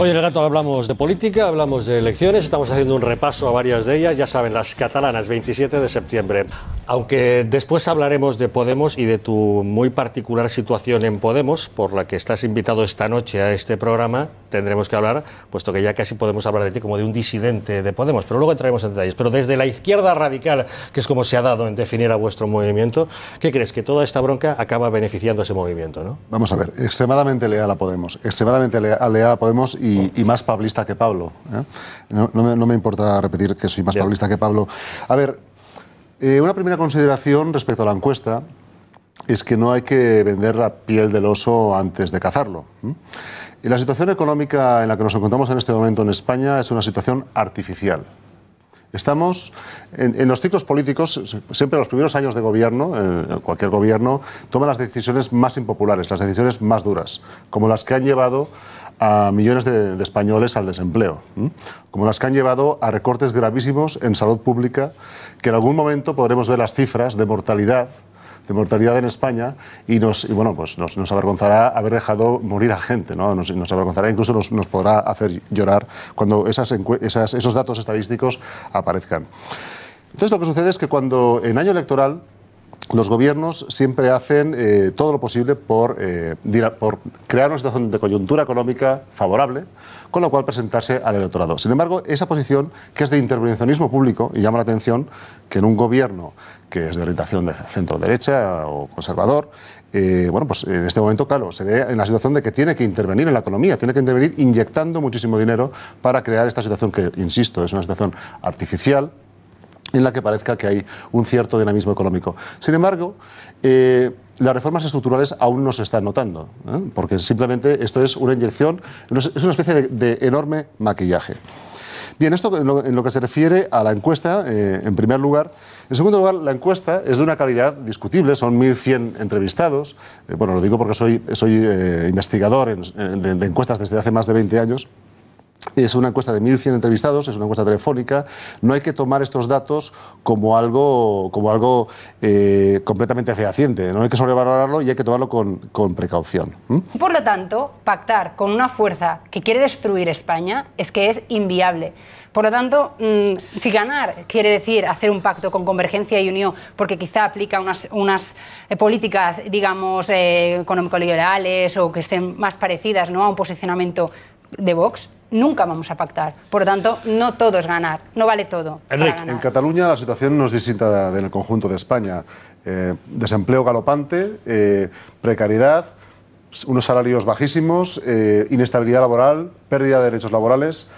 Hoy en el gato hablamos de política, hablamos de elecciones, estamos haciendo un repaso a varias de ellas, ya saben, las catalanas, 27 de septiembre. Aunque después hablaremos de Podemos y de tu muy particular situación en Podemos, por la que estás invitado esta noche a este programa, tendremos que hablar, puesto que ya casi podemos hablar de ti como de un disidente de Podemos, pero luego entraremos en detalles. Pero desde la izquierda radical, que es como se ha dado en definir a vuestro movimiento, ¿qué crees? Que toda esta bronca acaba beneficiando a ese movimiento, ¿no? Vamos a ver, extremadamente leal a Podemos, extremadamente leal a Podemos y y, más pablista que Pablo. ¿eh? No, me, importa repetir que soy más pablista que Pablo. A ver, eh, una primera consideración respecto a la encuesta es que no hay que vender la piel del oso antes de cazarlo. Y la situación económica en la que nos encontramos en este momento en España es una situación artificial. Estamos en, los ciclos políticos, siempre en los primeros años de gobierno, eh, cualquier gobierno, toma las decisiones más impopulares, las decisiones más duras, como las que han llevado a millones de, españoles al desempleo, como las que han llevado a recortes gravísimos en salud pública, que en algún momento podremos ver las cifras de mortalidad de mortalidad en España y nos bueno pues nos, avergonzará haber dejado morir a gente no nos, avergonzará incluso nos, podrá hacer llorar cuando esas, esos datos estadísticos aparezcan entonces lo que sucede es que cuando en año electoral los gobiernos siempre hacen eh, todo lo posible eh, por, crear una situación de coyuntura económica favorable, con lo cual presentarse al electorado. Sin embargo, esa posición, que es de intervencionismo público, y llama la atención que en un gobierno que es de orientación de centro-derecha o conservador, eh, bueno, pues en este momento, claro, se ve en la situación de que tiene que intervenir en la economía, tiene que intervenir inyectando muchísimo dinero para crear esta situación que, insisto, es una situación artificial, en la que parezca que hay un cierto dinamismo económico. Sin embargo, eh, las reformas estructurales aún no se están notando, ¿eh? porque simplemente esto es una inyección, es una especie de, enorme maquillaje. Bien, esto en lo, que se refiere a la encuesta, eh, en primer lugar. En segundo lugar, la encuesta es de una calidad discutible, son 1.100 entrevistados. bueno, lo digo porque soy, investigador de, encuestas desde hace más de 20 años. Es una encuesta de 1.100 entrevistados, es una encuesta telefónica. No hay que tomar estos datos como algo, como algo eh, completamente fehaciente. No hay que sobrevalorarlo y hay que tomarlo con, precaución. Por lo tanto, pactar con una fuerza que quiere destruir España es que es inviable. Por lo tanto, mm, si ganar quiere decir hacer un pacto con Convergencia y Unión, porque quizá aplica unas, unas eh, políticas, digamos, eh, económico-liberales o que sean más parecidas ¿no? a un posicionamiento de Vox, nunca vamos a pactar. Por lo tanto, no todo es ganar, no vale todo. en Cataluña la situación no es distinta del conjunto de España. Eh, desempleo galopante, eh, precariedad, unos salarios bajísimos, eh, inestabilidad laboral, pérdida de derechos laborales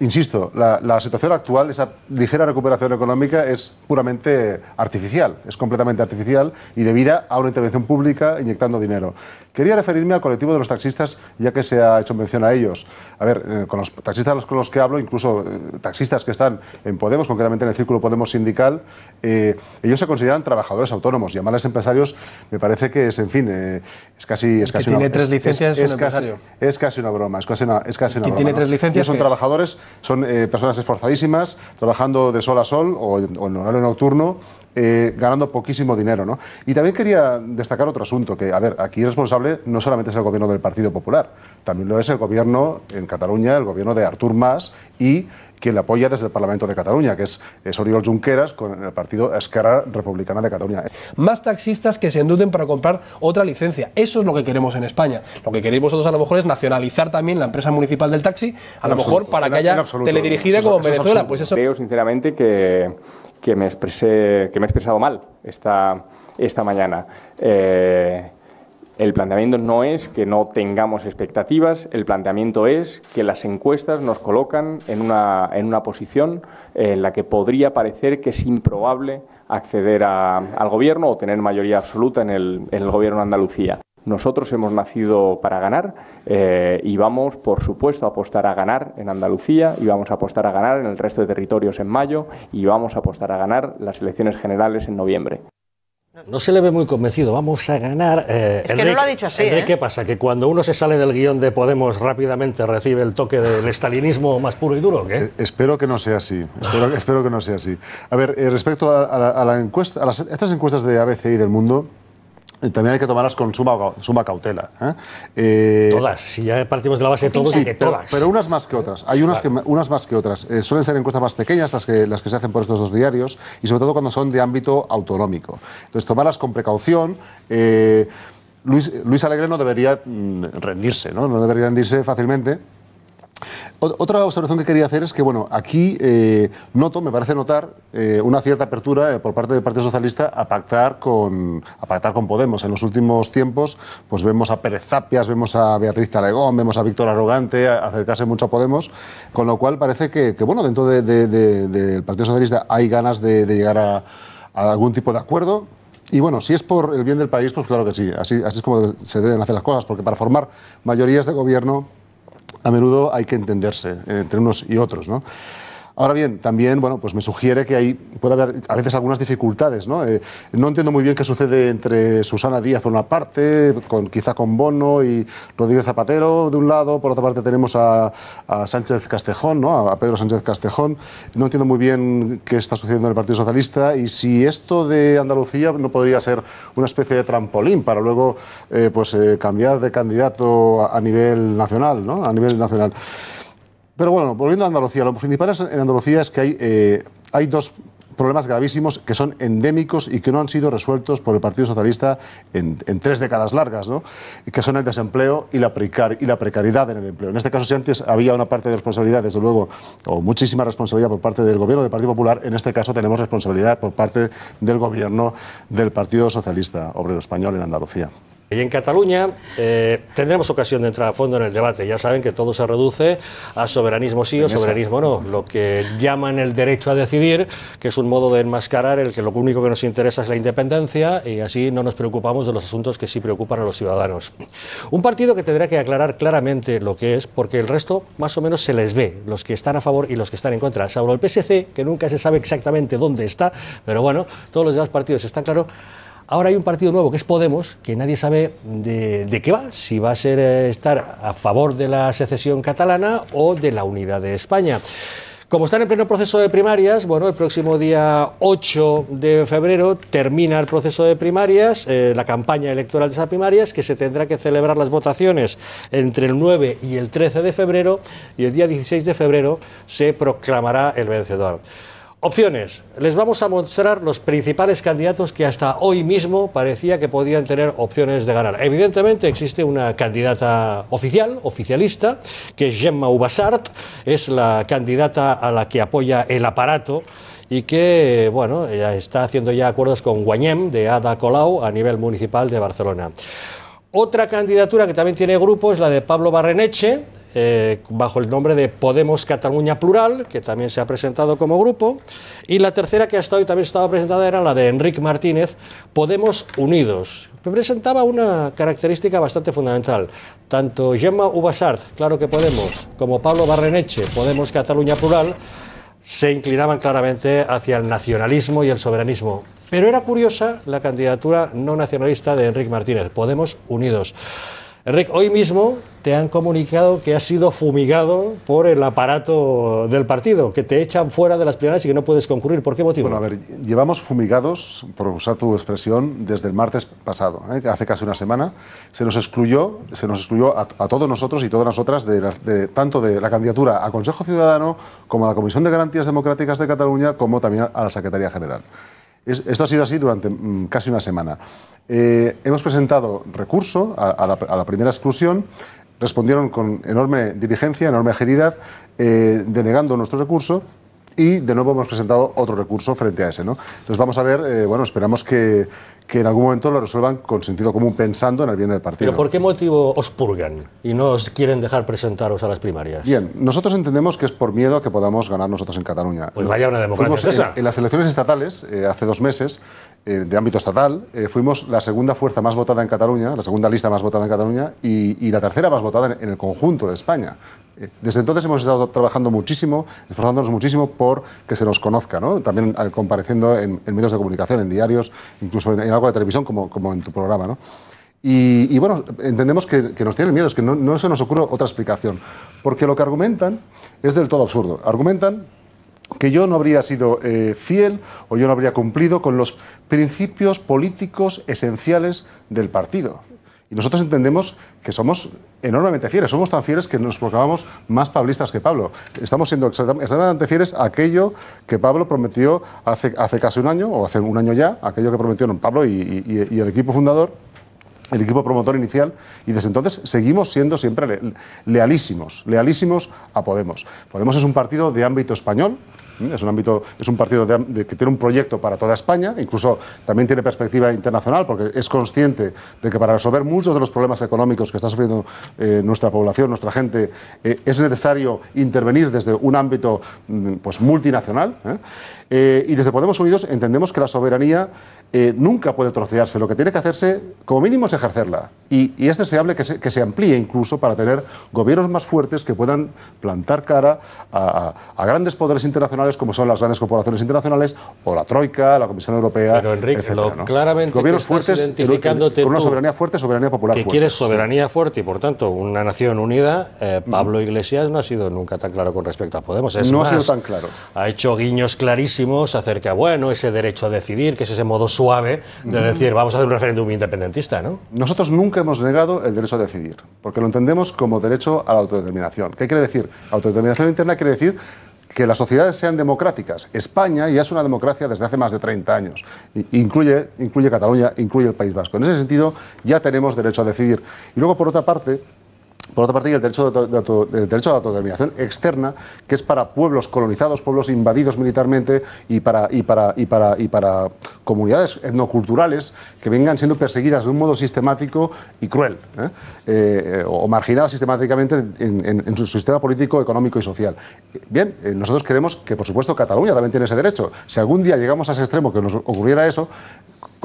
insisto, la, situación actual, esa ligera recuperación económica es puramente artificial, es completamente artificial y debida a una intervención pública inyectando dinero. Quería referirme al colectivo de los taxistas, ya que se ha hecho mención a ellos. A ver, eh, con los taxistas con los que hablo, incluso eh, taxistas que están en Podemos, concretamente en el Círculo Podemos Sindical, eh, ellos se consideran trabajadores autónomos. Llamarles empresarios me parece que es, en fin, es casi... Es casi ¿Quién tiene tres licencias es, casi, una broma, es casi una, es tiene tres licencias? son trabajadores son eh, personas esforzadísimas, trabajando de sol a sol o, o en horario nocturno eh, ganando poquísimo dinero. ¿no? Y también quería destacar otro asunto, que, a ver, aquí el responsable no solamente es el gobierno del Partido Popular, también lo es el gobierno en Cataluña, el gobierno de Artur Mas y quien le apoya desde el Parlamento de Cataluña, que es, Oriol Junqueras con el partido Esquerra Republicana de Cataluña. Más taxistas que se enduden para comprar otra licencia. Eso es lo que queremos en España. Lo que queréis vosotros a lo mejor es nacionalizar también la empresa municipal del taxi, a lo mejor para que haya teledirigida como Venezuela. pues eso. Creo sinceramente que que me, expresé, que me he expresado mal esta, esta mañana. Eh, el planteamiento no es que no tengamos expectativas, el planteamiento es que las encuestas nos colocan en una, en una posición en la que podría parecer que es improbable acceder a, al gobierno o tener mayoría absoluta en el, en el gobierno de Andalucía. Nosotros hemos nacido para ganar eh, y vamos, por supuesto, a apostar a ganar en Andalucía y vamos a apostar a ganar en el resto de territorios en mayo y vamos a apostar a ganar las elecciones generales en noviembre. No se le ve muy convencido, vamos a ganar. Eh, es que no lo ha dicho así. ¿eh? ¿Qué pasa? Que cuando uno se sale del guión de Podemos rápidamente recibe el toque del estalinismo más puro y duro. ¿qué? espero que no sea así. Espero, que no sea así. A ver, respecto a, la encuesta, estas encuestas de ABC y del mundo, eh, también hay que tomarlas con suma, suma cautela. ¿eh? Eh, todas, si ya partimos de la base de todos, y todas. Pero unas más que otras. Hay unas, que, unas más que otras. suelen ser encuestas más pequeñas las que, las que se hacen por estos dos diarios y sobre todo cuando son de ámbito autonómico. Entonces, tomarlas con precaución. Luis, Luis Alegre no debería mm, rendirse, ¿no? No debería rendirse fácilmente otra observación que quería hacer es que, bueno, aquí eh, noto, me parece notar, eh, una cierta apertura eh, por parte del Partido Socialista a pactar con, a pactar con Podemos. En los últimos tiempos, pues vemos a Pérez Zapias, vemos a Beatriz Talegón, vemos a Víctor Arrogante acercarse mucho a Podemos, con lo cual parece que, bueno, dentro del Partido Socialista hay ganas de, llegar a, algún tipo de acuerdo, y bueno, si es por el bien del país, pues claro que sí. así es como se deben hacer las cosas, porque para formar mayorías de gobierno a menudo hay que entenderse entre unos y otros. ¿no? Ahora bien, también bueno, pues me sugiere que ahí puede haber a veces algunas dificultades. ¿no? Eh, no entiendo muy bien qué sucede entre Susana Díaz por una parte, con, quizá con Bono y Rodríguez Zapatero de un lado, por otra parte tenemos a, Sánchez Castejón, ¿no? a Pedro Sánchez Castejón. No entiendo muy bien qué está sucediendo en el Partido Socialista y si esto de Andalucía no podría ser una especie de trampolín para luego eh, pues, eh, cambiar de candidato a nivel nacional. ¿no? A nivel nacional. Pero bueno, volviendo a Andalucía, lo principal en Andalucía es que eh, hay, dos problemas gravísimos que son endémicos y que no han sido resueltos por el Partido Socialista en, tres décadas largas, ¿no? que son el desempleo y la, y la precariedad en el empleo. En este caso, si antes había una parte de responsabilidad, desde luego, o muchísima responsabilidad por parte del Gobierno del Partido Popular, en este caso tenemos responsabilidad por parte del Gobierno del Partido Socialista Obrero Español en Andalucía. Y en Cataluña eh, tendremos ocasión de entrar a fondo en el debate. Ya saben que todo se reduce a soberanismo sí o soberanismo no. Lo que llaman el derecho a decidir, que es un modo de enmascarar el que lo único que nos interesa es la independencia y así no nos preocupamos de los asuntos que sí preocupan a los ciudadanos. Un partido que tendrá que aclarar claramente lo que es, porque el resto más o menos se les ve, los que están a favor y los que están en contra. Salvo el PSC, que nunca se sabe exactamente dónde está, pero bueno, todos los demás partidos están claros. Ahora hay un partido nuevo que es Podemos, que nadie sabe de, qué va, si va a ser eh, estar a favor de la secesión catalana o de la unidad de España. Como están en pleno proceso de primarias, bueno, el próximo día 8 de febrero termina el proceso de primarias, eh, la campaña electoral de esas primarias, que se tendrá que celebrar las votaciones entre el 9 y el 13 de febrero, y el día 16 de febrero se proclamará el vencedor. Opciones. Les vamos a mostrar los principales candidatos que hasta hoy mismo parecía que podían tener opciones de ganar. Evidentemente existe una candidata oficial, oficialista, que es Gemma Ubasart, es la candidata a la que apoya el aparato y que bueno, está haciendo ya acuerdos con Guanyem de Ada Colau a nivel municipal de Barcelona. Otra candidatura que también tiene grupo es la de Pablo Barreneche, eh, bajo el nombre de Podemos Cataluña Plural, que también se ha presentado como grupo, y la tercera que ha estado y también estaba presentada era la de Enrique Martínez, Podemos Unidos, presentaba una característica bastante fundamental. Tanto Gemma Ubasart, claro que Podemos, como Pablo Barreneche, Podemos Cataluña Plural, se inclinaban claramente hacia el nacionalismo y el soberanismo. Pero era curiosa la candidatura no nacionalista de Enrique Martínez, Podemos Unidos. Enrique, hoy mismo te han comunicado que has sido fumigado por el aparato del partido, que te echan fuera de las primarias y que no puedes concurrir. ¿Por qué motivo? Bueno, a ver, llevamos fumigados, por usar tu expresión, desde el martes pasado, ¿eh? hace casi una semana. Se nos excluyó, se nos excluyó a, todos nosotros y todas nosotras, de, tanto de la candidatura a Consejo Ciudadano, como a la Comisión de Garantías Democráticas de Cataluña, como también a la Secretaría General esto ha sido así durante mm, casi una semana. Eh, hemos presentado recurso a, la, primera exclusión, respondieron con enorme diligencia, enorme agilidad, eh, denegando nuestro recurso y de nuevo hemos presentado otro recurso frente a ese. ¿no? Entonces vamos a ver, eh, bueno, esperamos que, en algún momento lo resuelvan con sentido común, pensando en el bien del partido. ¿Pero por qué motivo os purgan y no os quieren dejar presentaros a las primarias? Bien, nosotros entendemos que es por miedo a que podamos ganar nosotros en Cataluña. Pues vaya una democracia. En, las elecciones estatales, eh, hace dos meses, eh, de ámbito estatal, fuimos la segunda fuerza más votada en Cataluña, la segunda lista más votada en Cataluña y, la tercera más votada en el conjunto de España. Eh, desde entonces hemos estado trabajando muchísimo, esforzándonos muchísimo por que se nos conozca, también eh, compareciendo en, medios de comunicación, en diarios, incluso en, algo de televisión como, en tu programa. ¿no? Y, bueno, entendemos que, nos tienen miedo, es que no, se nos ocurre otra explicación, porque lo que argumentan es del todo absurdo. Argumentan que yo no habría sido eh, fiel o yo no habría cumplido con los principios políticos esenciales del partido. Y nosotros entendemos que somos enormemente fieles, somos tan fieles que nos proclamamos más pablistas que Pablo. Estamos siendo exactamente fieles a aquello que Pablo prometió hace, hace casi un año, o hace un año ya, aquello que prometieron Pablo y, y el equipo fundador, el equipo promotor inicial, y desde entonces seguimos siendo siempre lealísimos, lealísimos a Podemos. Podemos es un partido de ámbito español, ¿eh? Es un ámbito, es un partido que tiene un proyecto para toda España, incluso también tiene perspectiva internacional, porque es consciente de que para resolver muchos de los problemas económicos que está sufriendo eh, nuestra población, nuestra gente, eh, es necesario intervenir desde un ámbito mm, pues, multinacional. y desde Podemos Unidos entendemos que la soberanía nunca puede trocearse. Lo que tiene que hacerse, como mínimo, es ejercerla. Y, es deseable que se, amplíe incluso para tener gobiernos más fuertes que puedan plantar cara a grandes poderes internacionales como son las grandes corporaciones internacionales o la Troika, la Comisión Europea. Pero Enrique, claramente gobiernos fuertes, identificándote con una soberanía fuerte, soberanía popular. Que quieres soberanía fuerte y por tanto una nación unida. Eh, Pablo Iglesias no ha sido nunca tan claro con respecto a Podemos. no ha sido tan claro. Ha hecho guiños clarísimos acerca, bueno, ese derecho a decidir, que es ese modo suave de decir, vamos a hacer un referéndum independentista, ¿no? Nosotros nunca hemos negado el derecho a decidir, porque lo entendemos como derecho a la autodeterminación. ¿Qué quiere decir? Autodeterminación interna quiere decir que las sociedades sean democráticas. España ya es una democracia desde hace más de 30 años. Incluye, incluye Cataluña, incluye el País Vasco. En ese sentido, ya tenemos derecho a decidir. Y luego, por otra parte, por otra parte, el derecho, derecho a la autodeterminación externa, que es para pueblos colonizados, pueblos invadidos militarmente y para, y para, y para, y para comunidades etnoculturales que vengan siendo perseguidas de un modo sistemático y cruel, ¿eh? Eh, o marginadas sistemáticamente en, en, su sistema político, económico y social. Bien, eh, nosotros queremos que, por supuesto, Cataluña también tiene ese derecho. Si algún día llegamos a ese extremo que nos ocurriera eso,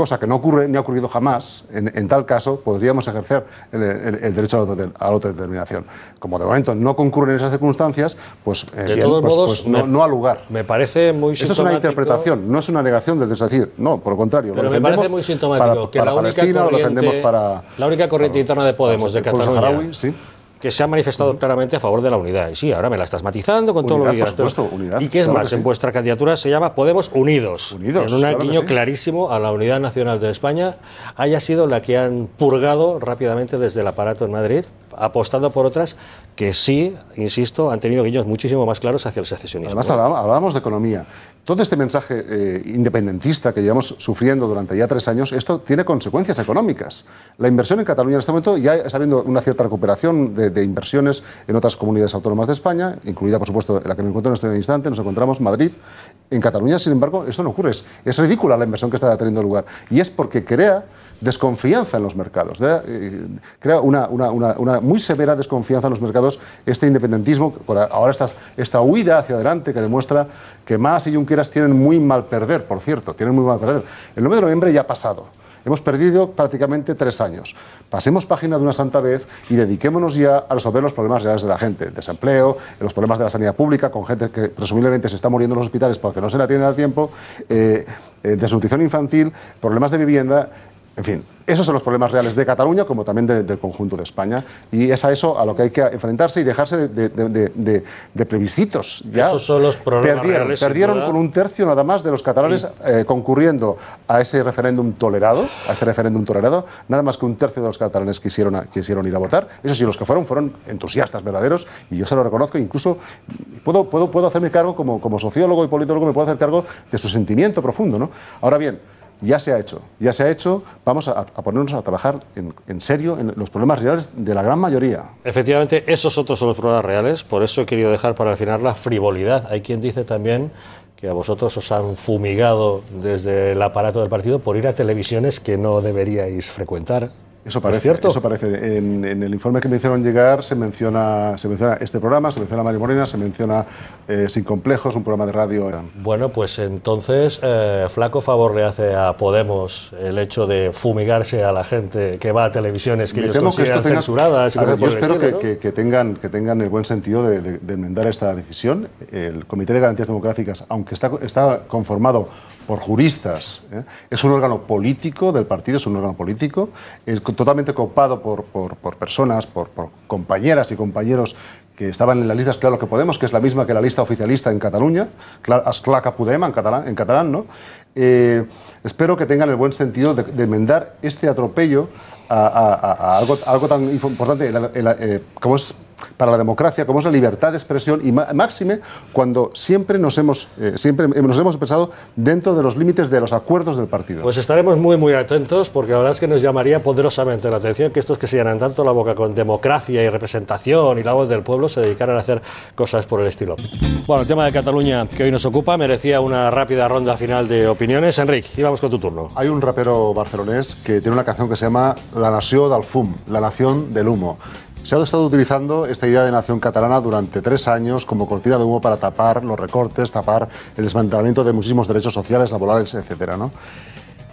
cosa que no ocurre ni ha ocurrido jamás, en, tal caso podríamos ejercer el, derecho a la, autodeterminación. Como de momento no concurren esas circunstancias, pues, eh, pues, pues no, ha lugar. Me parece muy Esto es una interpretación, no es una negación del decir, no, por el contrario. Pero me parece muy sintomático que la, única la única corriente interna de Podemos, de Cataluña, sí que se ha manifestado claramente a favor de la unidad. Y sí, ahora me la estás matizando con todo lo que supuesto, Y qué es más, en vuestra candidatura se llama Podemos Unidos. Unidos. En un claro guiño clarísimo a la unidad nacional de España, haya sido la que han purgado rápidamente desde el aparato en Madrid apostando por otras que sí, insisto, han tenido guiños muchísimo más claros hacia el secesionismo. Además, ¿eh? hablábamos de economía. Todo este mensaje eh, independentista que llevamos sufriendo durante ya tres años, esto tiene consecuencias económicas. La inversión en Cataluña en este momento ya está habiendo una cierta recuperación de, inversiones en otras comunidades autónomas de España, incluida, por supuesto, la que me encuentro en este instante, nos encontramos Madrid. En Cataluña, sin embargo, eso no ocurre. es ridícula la inversión que está teniendo lugar. Y es porque crea desconfianza en los mercados. Eh, crea una, muy severa desconfianza en los mercados este independentismo, ahora esta, huida hacia adelante que demuestra que Más y Junqueras tienen muy mal perder, por cierto, tienen muy mal perder. El 9 de noviembre ya ha pasado. Hemos perdido prácticamente tres años. Pasemos página de una santa vez y dediquémonos ya a resolver los problemas reales de la gente. desempleo, los problemas de la sanidad pública, con gente que presumiblemente se está muriendo en los hospitales porque no se la tienen a tiempo, eh, eh, desnutrición infantil, problemas de vivienda. En fin, esos son los problemas reales de Cataluña como también del conjunto de España. Y es a eso a lo que hay que enfrentarse y dejarse de, plebiscitos. Ya esos son los problemas perdieron, Perdieron con un tercio nada más de los catalanes eh, concurriendo a ese referéndum tolerado, a ese referéndum tolerado, nada más que un tercio de los catalanes quisieron, quisieron ir a votar. Eso sí, los que fueron fueron entusiastas verdaderos y yo se lo reconozco. Incluso puedo, puedo, puedo hacerme cargo como, como sociólogo y politólogo, me puedo hacer cargo de su sentimiento profundo. ¿no? Ahora bien, ya se ha hecho, ya se ha hecho, vamos a, ponernos a trabajar en, en, serio en los problemas reales de la gran mayoría. Efectivamente, esos otros son los problemas reales, por eso he querido dejar para el final la frivolidad. Hay quien dice también que a vosotros os han fumigado desde el aparato del partido por ir a televisiones que no deberíais frecuentar. Eso parece, cierto? Eso parece. En, el informe que me hicieron llegar se menciona, se menciona este programa, se menciona Mario Morena, se menciona eh, Sin Complejos, un programa de radio. Bueno, pues entonces, eh, flaco favor le hace a Podemos el hecho de fumigarse a la gente que va a televisiones que yo ellos consideran que censuradas. yo espero que, tengan, que tengan el buen sentido de, enmendar esta decisión. El Comité de Garantías Democráticas, aunque está, está conformado por juristas. ¿eh? Es un órgano político del partido, es un órgano político, es totalmente copado por, por, personas, por, compañeras y compañeros que estaban en las listas Claro que Podemos, que es la misma que la lista oficialista en Cataluña, Asclaca Pudema en catalán, en catalán ¿no? Eh, espero que tengan el buen sentido de, de enmendar este atropello a, algo, algo, tan importante eh, como es para la democracia, como es la libertad de expresión, y máxime cuando siempre nos hemos, eh, siempre nos hemos expresado dentro de los límites de los acuerdos del partido. Pues estaremos muy, muy atentos, porque la verdad es que nos llamaría poderosamente la atención que estos que se llenan tanto la boca con democracia y representación y la voz del pueblo se dedicaran a hacer cosas por el estilo. Bueno, el tema de Cataluña que hoy nos ocupa merecía una rápida ronda final de opiniones. Enrique, íbamos con tu turno. Hay un rapero barcelonés que tiene una canción que se llama La Nación del Fum, La Nación del Humo. Se ha estado utilizando esta idea de nación catalana durante tres años como cortina de humo para tapar los recortes, tapar el desmantelamiento de muchísimos derechos sociales, laborales, etc. ¿no?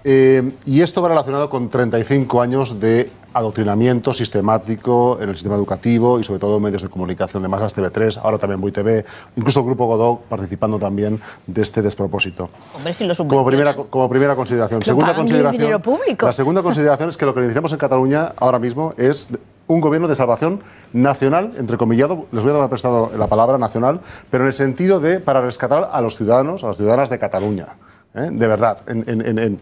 Eh, y esto va relacionado con 35 años de adoctrinamiento sistemático en el sistema educativo y sobre todo medios de comunicación de masas, TV3, ahora también VUITV, incluso el Grupo Godó participando también de este despropósito. como, primera, como primera consideración. segunda consideración la segunda consideración es que lo que necesitamos en Cataluña ahora mismo es un gobierno de salvación nacional, entre entrecomillado, les voy a dar prestado la palabra nacional, pero en el sentido de para rescatar a los ciudadanos, a las ciudadanas de Cataluña. ¿eh? De verdad, en,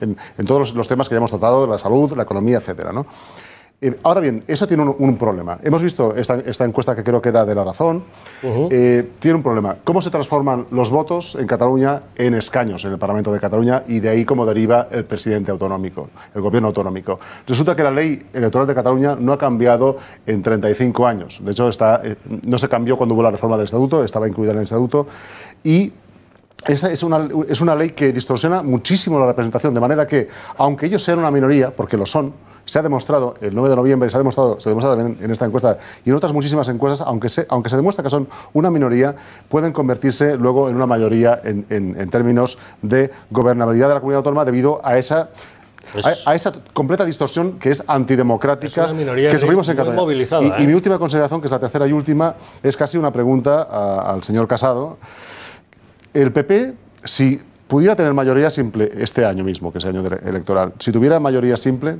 todos los, temas que ya hemos tratado, la salud, la economía, etcétera. ¿no? Eh, ahora bien, eso tiene un, problema. Hemos visto esta, encuesta que creo que era de la razón. Eh, tiene un problema. ¿Cómo se transforman los votos en Cataluña en escaños en el Parlamento de Cataluña y de ahí cómo deriva el presidente autonómico, el gobierno autonómico? Resulta que la ley electoral de Cataluña no ha cambiado en 35 años. De hecho, está, eh, no se cambió cuando hubo la reforma del estatuto, estaba incluida en el estatuto. Y esa es una, ley que distorsiona muchísimo la representación, de manera que, aunque ellos sean una minoría, porque lo son, se ha demostrado el 9 de noviembre, se ha demostrado, se en esta encuesta y en otras muchísimas encuestas, aunque se, aunque se demuestra que son una minoría, pueden convertirse luego en una mayoría en, términos de gobernabilidad de la comunidad autónoma debido a esa a, esa completa distorsión que es antidemocrática que en Cataluña. Y, ¿eh? mi última consideración, que es la tercera y última, es casi una pregunta al señor Casado el PP, si pudiera tener mayoría simple este año mismo, que es el año electoral, si tuviera mayoría simple,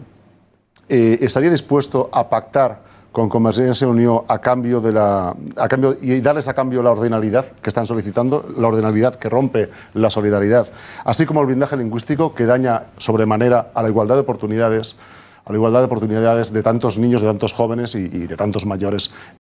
eh, estaría dispuesto a pactar con Convergencia y Unión a cambio de la a cambio y darles a cambio la ordinalidad que están solicitando, la ordinalidad que rompe la solidaridad, así como el blindaje lingüístico que daña sobremanera a la igualdad de oportunidades, a la igualdad de oportunidades de tantos niños, de tantos jóvenes y de tantos mayores